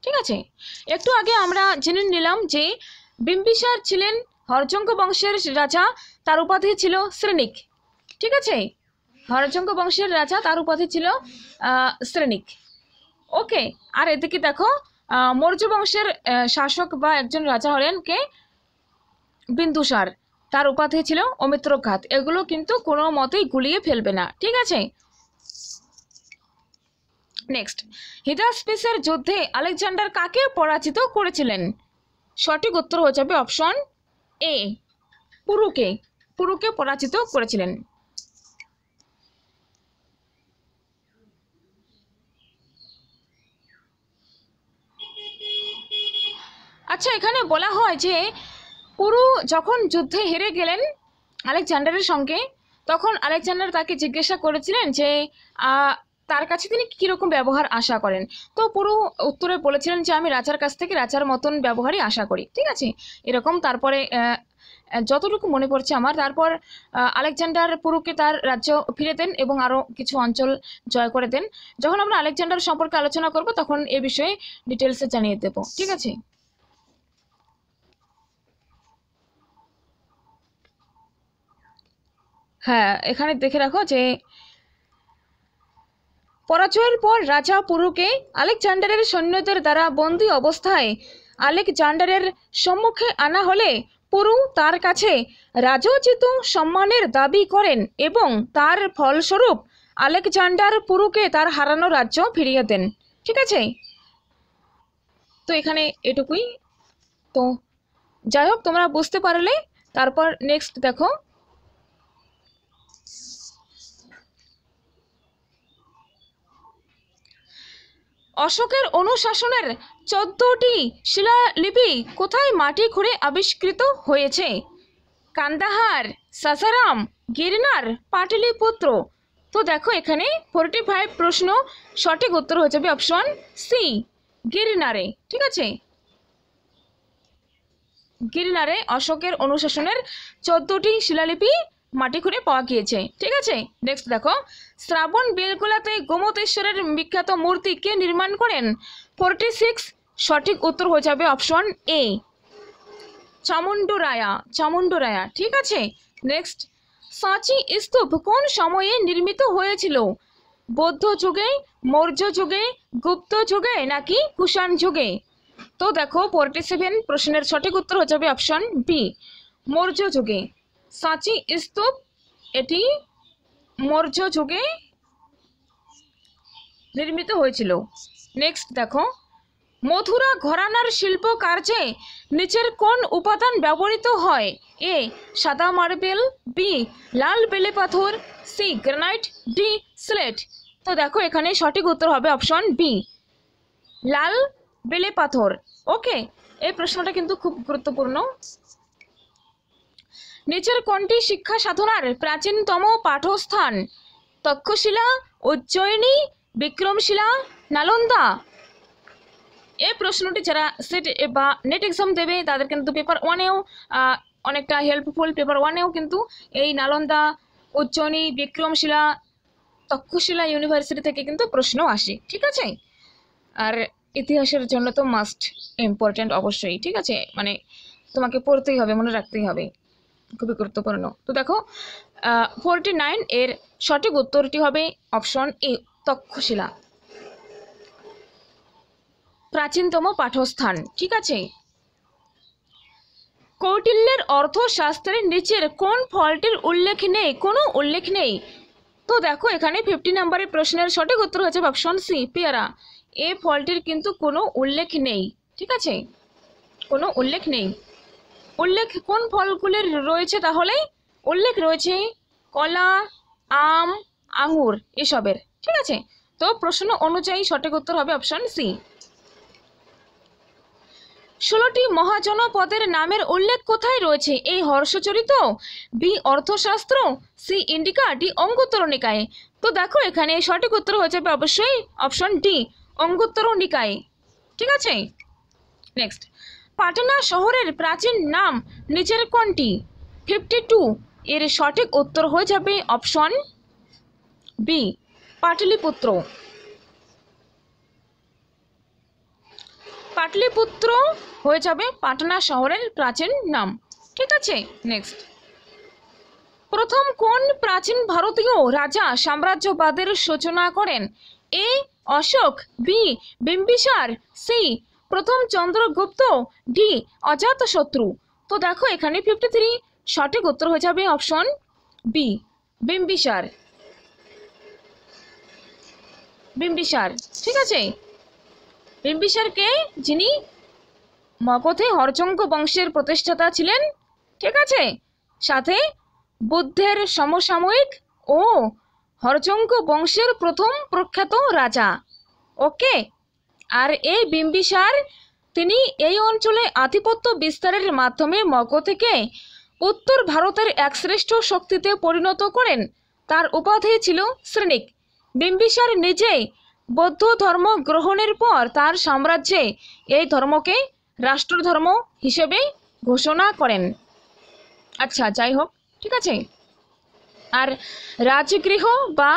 ঠিক আছে একটু আগে আমরা জেনে নিলাম যে বিম্বিসার ছিলেন হরজঙ্গ বংশের রাজা তার উপাধি ছিল শ্রেণিক ঠিক আছে হরজঙ্গ বংশের রাজা তার উপাধি ছিল শ্রেণিক ওকে আর এদিকে দেখো মৌর্য বংশের শাসক বা একজন রাজা হলেন কে বিন্দুসার তার উপাধি ছিল অমিত্রঘাত এগুলো কিন্তু কোনো মতেই গুলিয়ে ফেলবে না ঠিক আছে নেক্সট হিদাসপিসের যুদ্ধে আলেকজান্ডার কাকে পরাজিত করেছিলেন সঠিক উত্তর হয়ে যাবে অপশন এ পুরুকে পুরুকে পরাজিত করেছিলেন আচ্ছা এখানে বলা হয় যে কুরু যখন যুদ্ধে হেরে গেলেন আলেকজান্ডারের সঙ্গে তখন আলেকজান্ডার তাকে জিজ্ঞাসা করেছিলেন যে তার কাছে তিনি কীরকম ব্যবহার আশা করেন তো পুরো উত্তরে বলেছিলেন যে আমি রাজার কাছ থেকে রাজার মতন ব্যবহারই আশা করি ঠিক আছে এরকম তারপরে যতটুকু মনে পড়ছে আমার তারপর আলেকজান্ডার পুরুকে তার রাজ্য ফিরে দেন এবং আরও কিছু অঞ্চল জয় করে দেন যখন আমরা আলেকজান্ডার সম্পর্কে আলোচনা করব তখন এ বিষয়ে ডিটেলসে জানিয়ে দেব ঠিক আছে হ্যাঁ এখানে দেখে রাখো যে পরাজয়ের পর রাজা পুরুকে আলেকজান্ডারের সৈন্যদের দ্বারা বন্দী অবস্থায় আলেকজান্ডারের সম্মুখে আনা হলে পুরু তার কাছে রাজোচিত সম্মানের দাবি করেন এবং তার ফলস্বরূপ আলেকজান্ডার পুরুকে তার হারানো রাজ্য ফিরিয়ে দেন ঠিক আছে তো এখানে এটুকুই তো যাই হোক তোমরা বুঝতে পারলে তারপর নেক্সট দেখো অশোকের অনুশাসনের চোদ্দটি শিলালিপি কোথায় মাটি খুঁড়ে আবিষ্কৃত হয়েছে কান্দাহার সাসারাম গিরনার পাটলিপুত্র তো দেখো এখানে ফোরটি ফাইভ প্রশ্ন সঠিক উত্তর হয়ে যাবে অপশন সি গিরনারে ঠিক আছে গিরনারে অশোকের অনুশাসনের চোদ্দটি শিলালিপি মাটি খুঁড়ে পাওয়া গিয়েছে ঠিক আছে নেক্সট দেখো শ্রাবণ বেলকোলাতে গোমতেশ্বরের বিখ্যাত মূর্তি কে নির্মাণ করেন ফোরটি সিক্স সঠিক উত্তর হয়ে যাবে অপশন এ চামুণ্ডরায়া চামুণ্ডরায়া ঠিক আছে নেক্সট সাঁচি স্তূপ কোন সময়ে নির্মিত হয়েছিল বৌদ্ধ যুগে মৌর্য যুগে গুপ্ত যুগে নাকি কুষাণ যুগে তো দেখো ফোরটি সেভেন প্রশ্নের সঠিক উত্তর হয়ে যাবে অপশন বি মৌর্য যুগে সাঁচি স্তূপ এটি মৌর্য যুগে নির্মিত হয়েছিল নেক্সট দেখো মথুরা ঘরানার শিল্প কার্যে নিচের কোন উপাদান ব্যবহৃত হয় এ সাদা মার্বেল বি লাল বেলে পাথর সি গ্রানাইট ডি স্লেট তো দেখো এখানে সঠিক উত্তর হবে অপশন বি লাল বেলে পাথর ওকে এই প্রশ্নটা কিন্তু খুব গুরুত্বপূর্ণ নিচের কোনটি শিক্ষা সাধনার প্রাচীনতম পাঠস্থান তক্ষশিলা উজ্জয়িনী বিক্রমশিলা নালন্দা এ প্রশ্নটি যারা সেট বা নেট এক্সাম দেবে তাদের কিন্তু পেপার ওয়ানেও অনেকটা হেল্পফুল পেপার ওয়ানেও কিন্তু এই নালন্দা উজ্জয়িনী বিক্রমশিলা তক্ষশিলা ইউনিভার্সিটি থেকে কিন্তু প্রশ্ন আসে ঠিক আছে আর ইতিহাসের জন্য তো মাস্ট ইম্পর্ট্যান্ট অবশ্যই ঠিক আছে মানে তোমাকে পড়তেই হবে মনে রাখতেই হবে খুবই গুরুত্বপূর্ণ তো দেখো ফোরটি নাইন এর সঠিক উত্তরটি হবে অপশন এ তক্ষশিলা প্রাচীনতম পাঠস্থান ঠিক আছে কৌটিল্যের অর্থশাস্ত্রের নিচের কোন ফলটির উল্লেখ নেই কোনো উল্লেখ নেই তো দেখো এখানে ফিফটি নাম্বারের প্রশ্নের সঠিক উত্তর হচ্ছে অপশন সি পেয়ারা এ ফলটির কিন্তু কোনো উল্লেখ নেই ঠিক আছে কোনো উল্লেখ নেই উল্লেখ কোন ফলগুলির রয়েছে তাহলে উল্লেখ রয়েছে কলা আম আঙুর এসবের ঠিক আছে তো প্রশ্ন অনুযায়ী সঠিক উত্তর হবে অপশন সি ষোলোটি মহাজনপদের নামের উল্লেখ কোথায় রয়েছে এই Harshacharita B Arthashastra C Indica D Anguttaranikaya তো দেখো এখানে সঠিক উত্তর হয়ে যাবে অবশ্যই অপশন ডি অঙ্গুত্তরণিকায় ঠিক আছে নেক্সট পাটনা শহরের প্রাচীন নাম নিচের কোনটি ফিফটি টু এর সঠিক উত্তর হয়ে যাবে অপশন বি পাটলিপুত্র পাটলিপুত্র হয়ে যাবে পাটনা শহরের প্রাচীন নাম ঠিক আছে নেক্সট প্রথম কোন প্রাচীন ভারতীয় রাজা সাম্রাজ্যবাদের সূচনা করেন A Ashoka B Bimbisara C প্রথম চন্দ্রগুপ্ত ডি অজাত শত্রু তো দেখো এখানে ফিফটি থ্রি সঠিক উত্তর হয়ে যাবে অপশন বি বিম্বিসার বিম্বিসার ঠিক আছে বিম্বিসারকে যিনি মগধে হরচঙ্গ বংশের প্রতিষ্ঠাতা ছিলেন ঠিক আছে সাথে বুদ্ধের সমসাময়িক ও হরচঙ্গ বংশের প্রথম প্রখ্যাত রাজা ওকে আর এই বিম্বিসার তিনি এই অঞ্চলে আধিপত্য বিস্তারের মাধ্যমে থেকে উত্তর ভারতের এক শ্রেষ্ঠ শক্তিতে পরিণত করেন তার উপাধি ছিল শ্রেণিক বিম্বিসার নিজেই বৌদ্ধ ধর্ম গ্রহণের পর তার সাম্রাজ্যে এই ধর্মকে রাষ্ট্রধর্ম হিসেবে ঘোষণা করেন আচ্ছা যাই হোক ঠিক আছে আর রাজগৃহ বা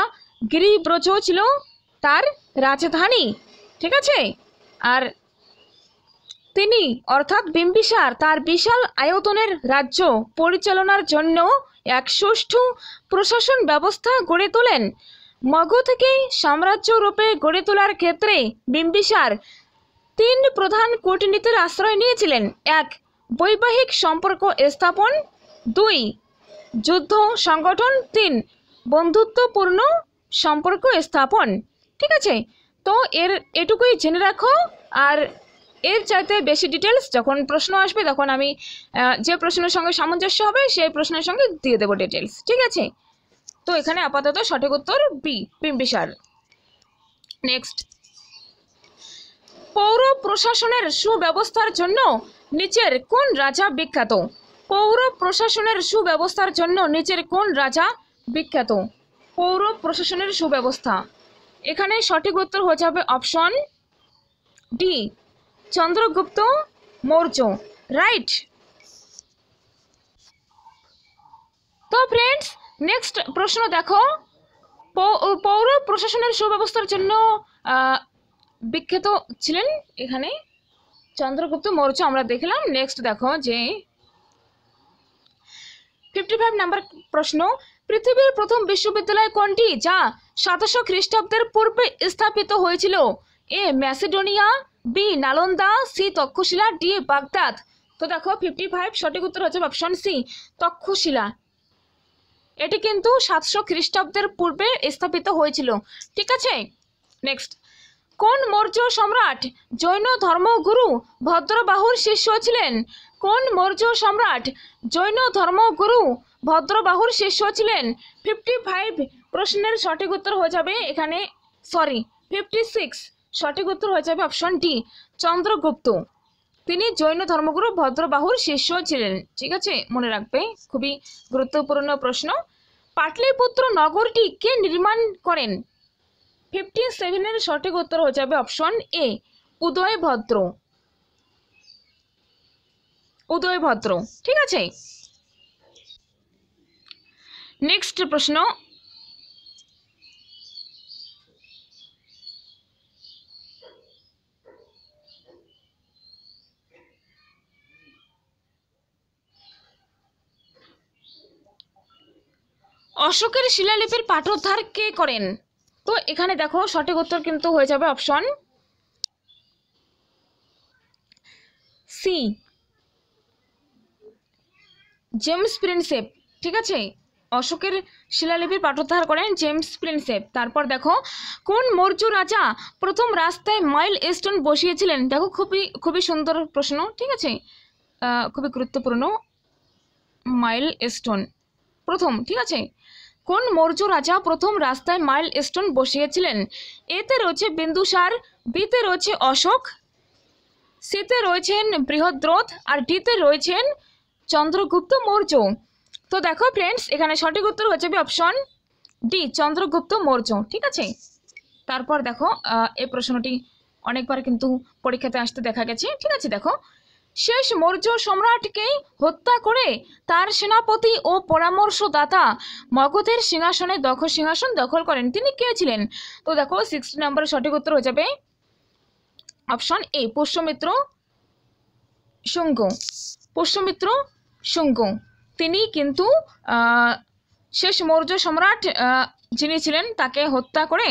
গিরিব্রজ ছিল তার রাজধানী ঠিক আছে আর তিনি অর্থাৎ বিম্বিসার তার বিশাল আয়তনের রাজ্য পরিচালনার জন্য এক সুষ্ঠু প্রশাসন ব্যবস্থা গড়ে তোলেন থেকে সাম্রাজ্য রূপে গড়ে তোলার ক্ষেত্রে বিম্বিসার তিন প্রধান কূটনীতির আশ্রয় নিয়েছিলেন এক বৈবাহিক সম্পর্ক স্থাপন দুই যুদ্ধ সংগঠন তিন বন্ধুত্বপূর্ণ সম্পর্ক স্থাপন ঠিক আছে তো এর এটুকুই জেনে রাখো আর এর চাইতে বেশি ডিটেলস যখন প্রশ্ন আসবে তখন আমি যে প্রশ্নের সঙ্গে সামঞ্জস্য হবে সেই প্রশ্নের সঙ্গে দিয়ে দেবো ডিটেলস ঠিক আছে তো এখানে আপাতত সঠিক উত্তর বি পিম্পিসার নেক্সট পৌর প্রশাসনের সুব্যবস্থার জন্য নিচের কোন রাজা বিখ্যাত পৌর প্রশাসনের সুব্যবস্থার জন্য নিচের কোন রাজা বিখ্যাত পৌর প্রশাসনের সুব্যবস্থা এখানে সঠিক উত্তর হয়ে যাবে option D Chandragupta Maurya right তো ফ্রেন্ডস নেক্সট প্রশ্ন দেখো পৌর প্রশাসনের সুব্যবস্থার জন্য বিখ্যাত ছিলেন এখানে চন্দ্রগুপ্ত মৌর্য আমরা দেখলাম নেক্সট দেখো যে ফিফটি ফাইভ নাম্বার প্রশ্ন পৃথিবীর প্রথম বিশ্ববিদ্যালয় কোনটি যা সাতশো খ্রিস্টাব্দের পূর্বে স্থাপিত হয়েছিল A Macedonia B Nalanda C Taxila D Baghdad তো দেখো ফিফটি ফাইভ সঠিক উত্তর হচ্ছে অপশন সি তক্ষশিলা এটি কিন্তু সাতশো খ্রিস্টাব্দের পূর্বে স্থাপিত হয়েছিল ঠিক আছে নেক্সট কোন মৌর্য সম্রাট জৈন ধর্মগুরু ভদ্রবাহুর শিষ্য ছিলেন কোন মৌর্য সম্রাট জৈন ধর্মগুরু ভদ্রবাহুর শিষ্য ছিলেন ফিফটি ফাইভ প্রশ্নের সঠিক উত্তর হয়ে যাবে এখানে সরি ফিফটি সিক্স সঠিক উত্তর হয়ে যাবে অপশন ডি চন্দ্রগুপ্ত তিনি জৈন ধর্মগুরু ভদ্রবাহুর শিষ্য ছিলেন ঠিক আছে মনে রাখবে খুবই গুরুত্বপূর্ণ প্রশ্ন পাটলিপুত্র নগরটি কে নির্মাণ করেন ফিফটি সেভেনের সঠিক উত্তর হয়ে যাবে অপশন এ উদয়ভদ্র উদয়ভদ্র ঠিক আছে নেক্সট প্রশ্ন অশোকের শিলালিপির পাঠোদ্ধার কে করেন তো এখানে দেখো সঠিক উত্তর কিন্তু হয়ে যাবে অপশন সি জেমস প্রিন্সেপ ঠিক আছে অশোকের শিলালিপির পাঠোদ্ধার করেন জেমস প্রিন্সেপ তারপর দেখো কোন মৌর্য রাজা প্রথম রাস্তায় মাইল স্টোন বসিয়েছিলেন দেখো খুবই খুবই সুন্দর প্রশ্ন ঠিক আছে খুবই গুরুত্বপূর্ণ মাইল স্টোন প্রথম ঠিক আছে কোন মৌর্য রাজা প্রথম রাস্তায় মাইল স্টোন বসিয়েছিলেন এতে রয়েছে বিন্দুসার বিতে রয়েছে অশোক সিতে রয়েছেন বৃহদ্রথ আর ডিতে রয়েছেন চন্দ্রগুপ্ত মৌর্য তো দেখো ফ্রেন্ডস এখানে সঠিক উত্তর হয়ে যাবে অপশন ডি চন্দ্রগুপ্ত মৌর্য ঠিক আছে তারপর দেখো এই প্রশ্নটি অনেকবার কিন্তু পরীক্ষাতে আসতে দেখা গেছে ঠিক আছে দেখো শেষ মৌর্য সম্রাটকেই হত্যা করে তার সেনাপতি ও পরামর্শদাতা মগধের সিংহাসনে দখ সিংহাসন দখল করেন তিনি কে ছিলেন তো দেখো সিক্সটি নম্বর সঠিক উত্তর হয়ে যাবে অপশন এ পুষ্যমিত্র শুঙ্গ পুষ্যমিত্র শুঙ্গ তিনি কিন্তু শেষ মৌর্য সম্রাট যিনি ছিলেন তাকে হত্যা করে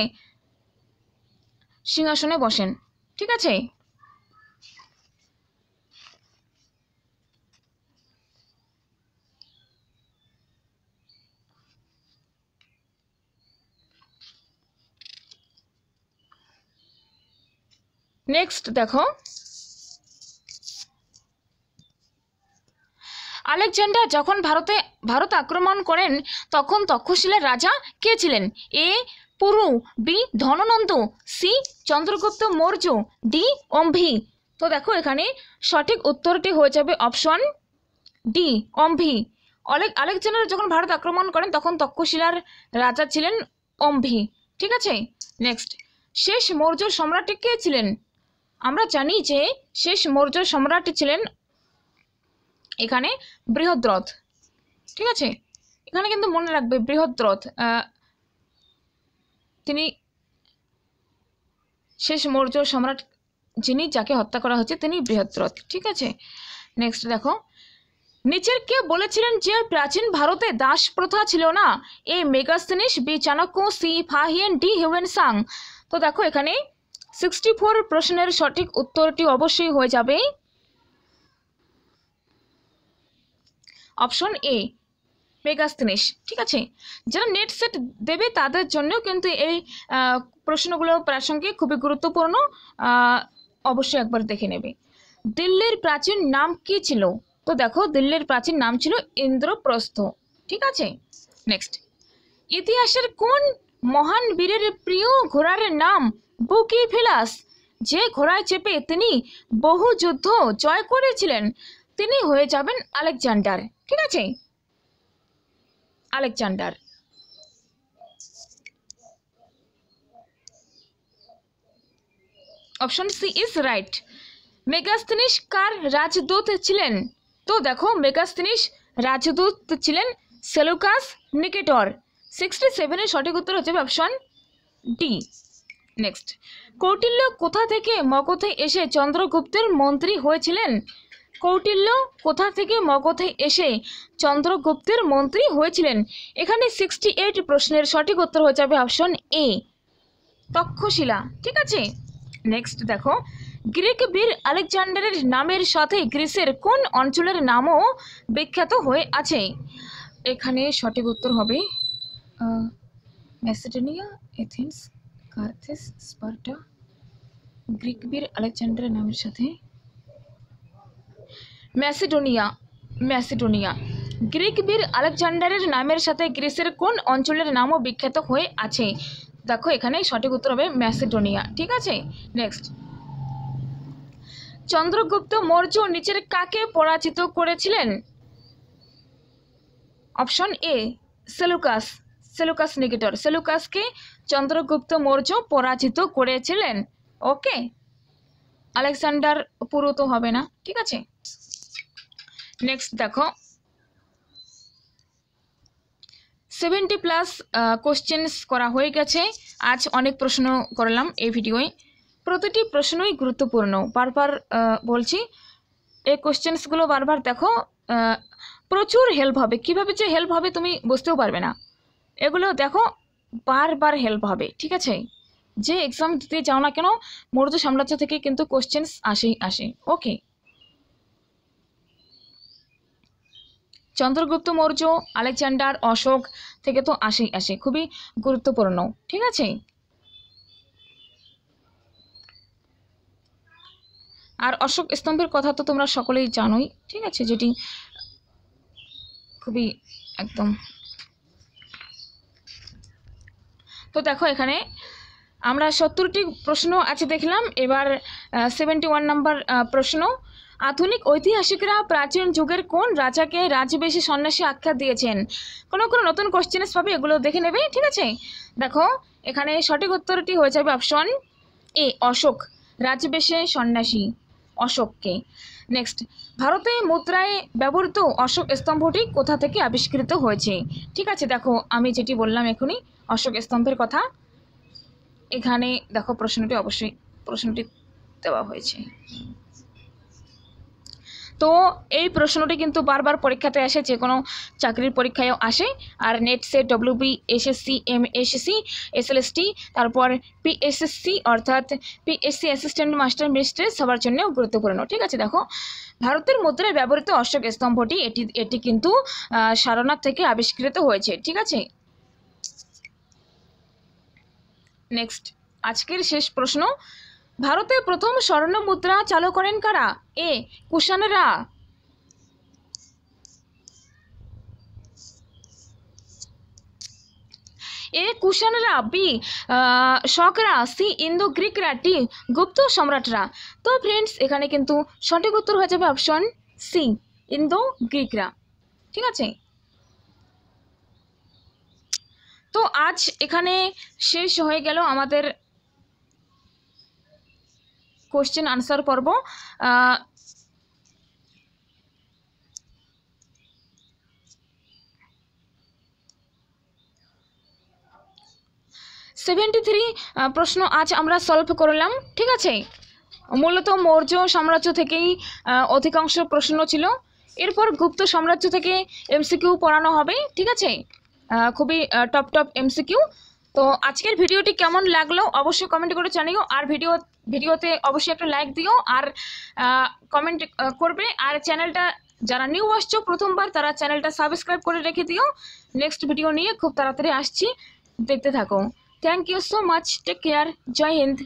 সিংহাসনে বসেন ঠিক আছে নেক্সট দেখো আলেকজান্ডার যখন ভারতে ভারত আক্রমণ করেন তখন তক্ষশিলের রাজা কে ছিলেন A Puru B Dhanananda C Chandragupta Maurya D Ambhi তো দেখো এখানে সঠিক উত্তরটি হয়ে যাবে অপশন ডি অম্ভি অলেক আলেকজান্ডার যখন ভারত আক্রমণ করেন তখন তক্ষশিলার রাজা ছিলেন অম্ভি ঠিক আছে নেক্সট শেষ মৌর্য সম্রাটটি কে ছিলেন আমরা জানি যে শেষ মৌর্য সম্রাট ছিলেন এখানে বৃহদ্রথ ঠিক আছে এখানে কিন্তু মনে রাখবে বৃহদ্রথ তিনি শেষ মৌর্য সম্রাট যিনি যাকে হত্যা করা হচ্ছে তিনি বৃহদ্রথ ঠিক আছে নেক্সট দেখো নিচের কে বলেছিলেন যে প্রাচীন ভারতে দাস প্রথা ছিল না A Megasthenes B Chanakya C Fahien D Hiuen Tsang তো দেখো এখানে সিক্সটি ফোর প্রশ্নের সঠিক উত্তরটি অবশ্যই হয়ে যাবে অপশন এ মেগাস্থিনিস ঠিক আছে যারা নেট সেট দেবে তাদের জন্য কিন্তু এই প্রশ্নগুলো প্রাসঙ্গিক খুবই গুরুত্বপূর্ণ অবশ্যই একবার দেখে নেবে দিল্লির প্রাচীন নাম কি ছিল তো দেখো দিল্লির প্রাচীন নাম ছিল ইন্দ্রপ্রস্থ ঠিক আছে নেক্সট ইতিহাসের কোন মহান বীরের প্রিয় ঘোড়ার নাম বুকি ফিলাস যে ঘোড়ায় চেপে তিনি বহু যুদ্ধ জয় করেছিলেন তিনি হয়ে যাবেন আলেকজান্ডার ঠিক আছে Alexander option C is right Megasthenes কার রাজদূত ছিলেন তো দেখো মেগাস্তিনিস রাজদূত ছিলেন সেলুকাস নিকেটর সিক্সটি সেভেনের সঠিক উত্তর হচ্ছে অপশন ডি নেক্সট কৌটিল্য কোথা থেকে মগধে এসে চন্দ্রগুপ্তের মন্ত্রী হয়েছিলেন কৌটিল্য কোথা থেকে মগধে এসে চন্দ্রগুপ্তের মন্ত্রী হয়েছিলেন এখানে সিক্সটি এইট প্রশ্নের সঠিক উত্তর হয়ে যাবে অপশন এ তক্ষশিলা ঠিক আছে নেক্সট দেখো গ্রিক বীর আলেকজান্ডারের নামের সাথে গ্রিসের কোন অঞ্চলের নামও বিখ্যাত হয়ে আছে এখানে সঠিক উত্তর হবে Macedonia Athens Carthage Sparta Greek বীর আলেকজান্ডারের নামের সাথে ম্যাসিডোনিয়া ম্যাসিডোনিয়া গ্রিক বীর আলেকজান্ডারের নামের সাথে গ্রিসের কোন অঞ্চলের নামও বিখ্যাত হয়ে আছে দেখো এখানে সঠিক উত্তর হবে ম্যাসিডোনিয়া ঠিক আছে নেক্সট চন্দ্রগুপ্ত মৌর্য নিচের কাকে পরাজিত করেছিলেন option A Seleucus Seleucus Nicator সেলুকাসকে চন্দ্রগুপ্ত মৌর্য পরাজিত করেছিলেন ওকে আলেকজান্ডার পুরো তো হবে না ঠিক আছে নেক্সট দেখো সেভেন্টি প্লাস কোশ্চেন্স করা হয়ে গেছে আজ অনেক প্রশ্ন করলাম এই ভিডিওয় প্রতিটি প্রশ্নই গুরুত্বপূর্ণ বারবার বলছি এই কোশ্চেন্সগুলো বারবার দেখো প্রচুর হেল্প হবে কিভাবে যে হেল্প হবে তুমি বুঝতেও পারবে না এগুলো দেখো বারবার হেল্প হবে ঠিক আছে যে এক্সাম দিতে চাও না কেন মূলত সাম্রাজ্য থেকে কিন্তু কোশ্চেন্স আসেই আসে ওকে চন্দ্রগুপ্ত মৌর্য আলেকজান্ডার অশোক থেকে তো আসেই আসে খুবই গুরুত্বপূর্ণ ঠিক আছে আর অশোক স্তম্ভের কথা তো তোমরা সকলেই জানোই ঠিক আছে যেটি খুবই একদম তো দেখো এখানে আমরা সত্তরটি প্রশ্ন আছে দেখলাম এবার সেভেন্টি ওয়ান নাম্বার প্রশ্ন আধুনিক ঐতিহাসিকরা প্রাচীন যুগের কোন রাজাকে রাজবেশী সন্ন্যাসী আখ্যা দিয়েছেন কোনো কোনো নতুন কোশ্চেনস পাবে এগুলো দেখে নেবে ঠিক আছে দেখো এখানে সঠিক উত্তরটি হয়ে যাবে অপশন এ অশোক রাজবেশে সন্ন্যাসী অশোককে নেক্সট ভারতে মুদ্রায় ব্যবহৃত অশোক স্তম্ভটি কোথা থেকে আবিষ্কৃত হয়েছে ঠিক আছে দেখো আমি যেটি বললাম এখনই অশোক স্তম্ভের কথা এখানে দেখো প্রশ্নটি অবশ্যই প্রশ্নটি দেওয়া হয়েছে তো এই প্রশ্নটি কিন্তু বারবার পরীক্ষাতে আসে যে কোনো চাকরির পরীক্ষায়ও আসে আর NET SET WB SSC M SSC SLST তারপর পিএসএসসি অর্থাৎ পিএসসি অ্যাসিস্ট্যান্ট মাস্টার মিস্ট্রেস সবার জন্যও গুরুত্বপূর্ণ ঠিক আছে দেখো ভারতের মুদ্রায় ব্যবহৃত অশোক স্তম্ভটি এটি এটি কিন্তু সারনাথ থেকে আবিষ্কৃত হয়েছে ঠিক আছে নেক্সট আজকের শেষ প্রশ্ন ভারতে প্রথম স্বর্ণ মুদ্রা চালু করেন কারা এ কুষাণরা এ কুষাণরা বি শকরা সি ইন্দো গ্রিকরা টি গুপ্ত সম্রাটরা তো ফ্রেন্ডস এখানে কিন্তু সঠিক উত্তর হয়ে যাবে অপশন সি ইন্দো গ্রিকরা ঠিক আছে তো আজ এখানে শেষ হয়ে গেল আমাদের কোশ্চেন আনসার পর্ব সেভেন্টি থ্রি প্রশ্ন আজ আমরা সলভ করলাম ঠিক আছে মূলত মৌর্য সাম্রাজ্য থেকেই অধিকাংশ প্রশ্ন ছিল এরপর গুপ্ত সাম্রাজ্য থেকে এমসিকিউ পড়ানো হবে ঠিক আছে খুবই টপ টপ এমসিকিউ তো আজকের ভিডিওটি কেমন লাগলো অবশ্যই কমেন্ট করে জানিও আর ভিডিও ভিডিওতে অবশ্যই একটা লাইক দিও আর কমেন্ট করবে আর চ্যানেলটা যারা নিউ আসছো প্রথমবার তারা চ্যানেলটা সাবস্ক্রাইব করে রেখে দিও নেক্সট ভিডিও নিয়ে খুব তাড়াতাড়ি আসছি দেখতে থাকো thank you so much take care জয় হিন্দ